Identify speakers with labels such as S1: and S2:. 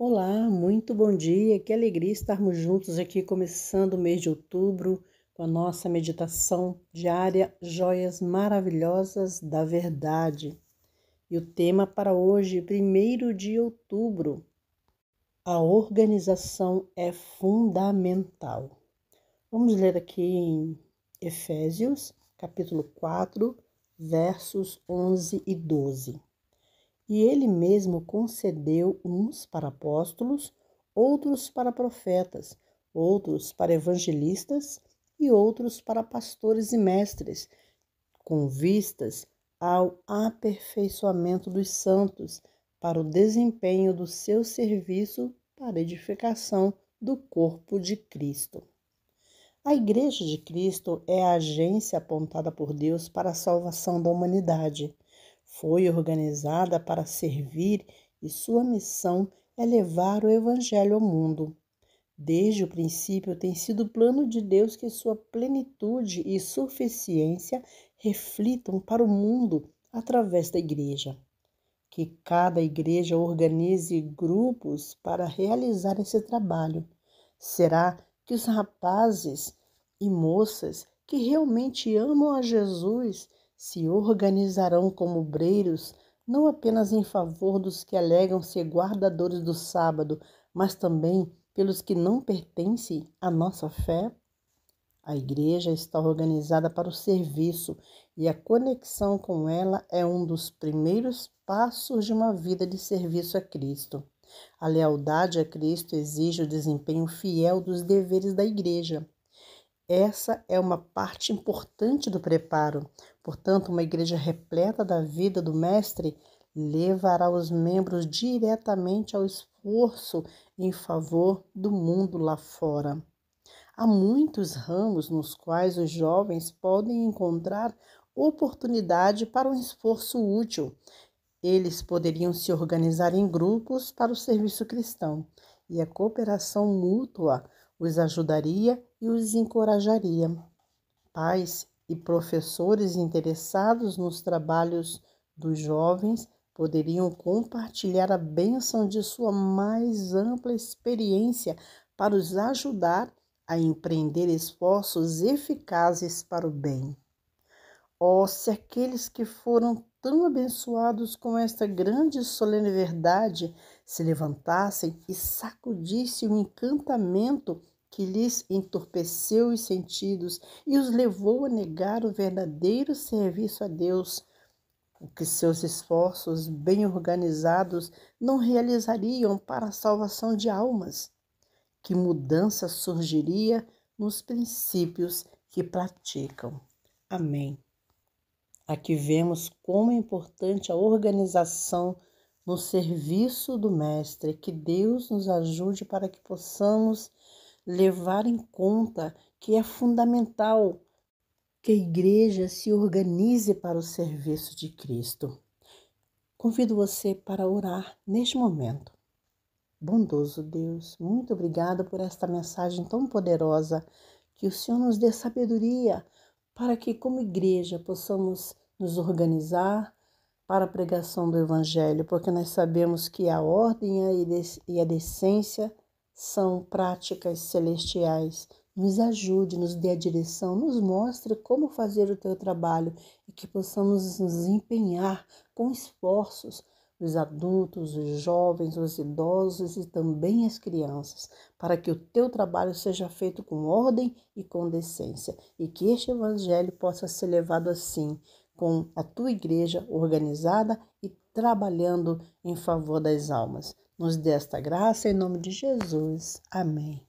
S1: Olá, muito bom dia. Que alegria estarmos juntos aqui começando o mês de outubro com a nossa meditação diária Joias maravilhosas da verdade. E o tema para hoje, 1 de outubro. A organização é fundamental. Vamos ler aqui em Efésios, capítulo 4, versos 11 e 12 e ele mesmo concedeu uns para apóstolos, outros para profetas, outros para evangelistas e outros para pastores e mestres, com vistas ao aperfeiçoamento dos santos para o desempenho do seu serviço para edificação do corpo de Cristo. A Igreja de Cristo é a agência apontada por Deus para a salvação da humanidade. Foi organizada para servir e sua missão é levar o Evangelho ao mundo. Desde o princípio, tem sido o plano de Deus que sua plenitude e suficiência reflitam para o mundo através da igreja. Que cada igreja organize grupos para realizar esse trabalho. Será que os rapazes e moças que realmente amam a Jesus se organizarão como obreiros, não apenas em favor dos que alegam ser guardadores do sábado, mas também pelos que não pertencem à nossa fé? A igreja está organizada para o serviço e a conexão com ela é um dos primeiros passos de uma vida de serviço a Cristo. A lealdade a Cristo exige o desempenho fiel dos deveres da igreja. Essa é uma parte importante do preparo. Portanto, uma igreja repleta da vida do Mestre levará os membros diretamente ao esforço em favor do mundo lá fora. Há muitos ramos nos quais os jovens podem encontrar oportunidade para um esforço útil. Eles poderiam se organizar em grupos para o serviço cristão e a cooperação mútua os ajudaria e os encorajaria. Pais e professores interessados nos trabalhos dos jovens poderiam compartilhar a bênção de sua mais ampla experiência para os ajudar a empreender esforços eficazes para o bem. Oh, se aqueles que foram tão abençoados com esta grande e solene verdade se levantassem e sacudissem o encantamento que lhes entorpeceu os sentidos e os levou a negar o verdadeiro serviço a Deus, o que seus esforços bem organizados não realizariam para a salvação de almas, que mudança surgiria nos princípios que praticam. Amém. Aqui vemos como é importante a organização no serviço do Mestre, que Deus nos ajude para que possamos levar em conta que é fundamental que a igreja se organize para o serviço de Cristo. Convido você para orar neste momento. Bondoso Deus, muito obrigada por esta mensagem tão poderosa. Que o Senhor nos dê sabedoria para que, como igreja, possamos nos organizar para a pregação do Evangelho, porque nós sabemos que a ordem e a decência são práticas celestiais. Nos ajude, nos dê a direção, nos mostre como fazer o teu trabalho e que possamos nos empenhar com esforços os adultos, os jovens, os idosos e também as crianças, para que o teu trabalho seja feito com ordem e com decência, e que este evangelho possa ser levado assim, com a tua igreja organizada e trabalhando em favor das almas. Nos dê esta graça em nome de Jesus. Amém.